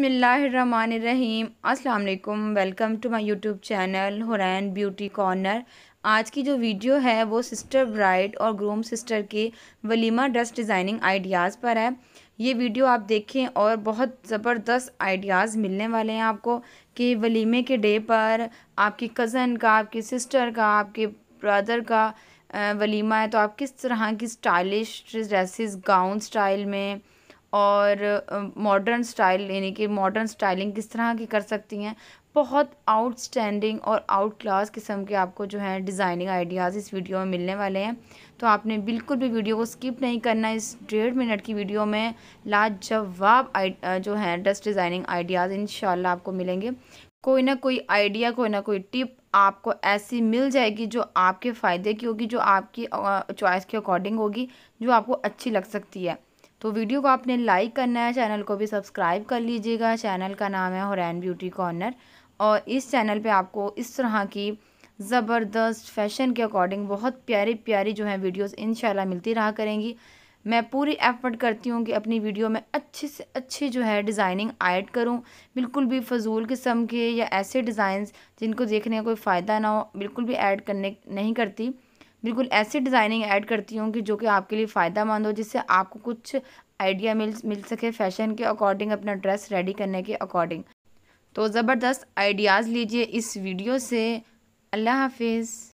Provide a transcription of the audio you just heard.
बसमीम् अल्लाम welcome to my YouTube channel Hurain beauty corner आज की जो वीडियो है वो सिस्टर ब्राइड और ग्रूम सिस्टर के वलीमा ड्रेस डिज़ाइनिंग आइडियाज़ पर है ये वीडियो आप देखें और बहुत ज़बरदस्त आइडियाज़ मिलने वाले हैं आपको कि वलीमे के डे पर आपकी कज़न का आपकी सिस्टर का आपके ब्रदर का वलीमा है तो आप किस तरह की स्टाइलिश ड्रेसिस गाउन स्टाइल में और मॉडर्न स्टाइल यानी कि मॉडर्न स्टाइलिंग किस तरह की कर सकती हैं बहुत आउटस्टैंडिंग और आउट क्लास किस्म के आपको जो है डिज़ाइनिंग आइडियाज़ इस वीडियो में मिलने वाले हैं तो आपने बिल्कुल भी वीडियो को स्किप नहीं करना इस डेढ़ मिनट की वीडियो में लाजवाब जो है ड्रेस डिज़ाइनिंग आइडियाज़ इन आपको मिलेंगे कोई ना कोई आइडिया कोई ना कोई टिप आपको ऐसी मिल जाएगी जो आपके फ़ायदे की होगी जो आपकी चॉइस के अकॉर्डिंग होगी जो आपको अच्छी लग सकती है तो वीडियो को आपने लाइक करना है चैनल को भी सब्सक्राइब कर लीजिएगा चैनल का नाम है हुरैन ब्यूटी कॉर्नर और इस चैनल पे आपको इस तरह की ज़बरदस्त फैशन के अकॉर्डिंग बहुत प्यारी प्यारी जो है वीडियोस इन मिलती रहा करेंगी मैं पूरी एफर्ट करती हूँ कि अपनी वीडियो में अच्छे से अच्छी जो है डिज़ाइनिंग ऐड करूँ बिल्कुल भी फजूल किस्म के या ऐसे डिज़ाइन जिनको देखने का कोई फ़ायदा ना हो बिल्कुल भी ऐड करने नहीं करती बिल्कुल ऐसी डिज़ाइनिंग ऐड करती हूँ कि जो कि आपके लिए फ़ायदा मंद हो जिससे आपको कुछ आइडिया मिल मिल सके फैशन के अकॉर्डिंग अपना ड्रेस रेडी करने के अकॉर्डिंग तो ज़बरदस्त आइडियाज़ लीजिए इस वीडियो से अल्लाह हाफिज़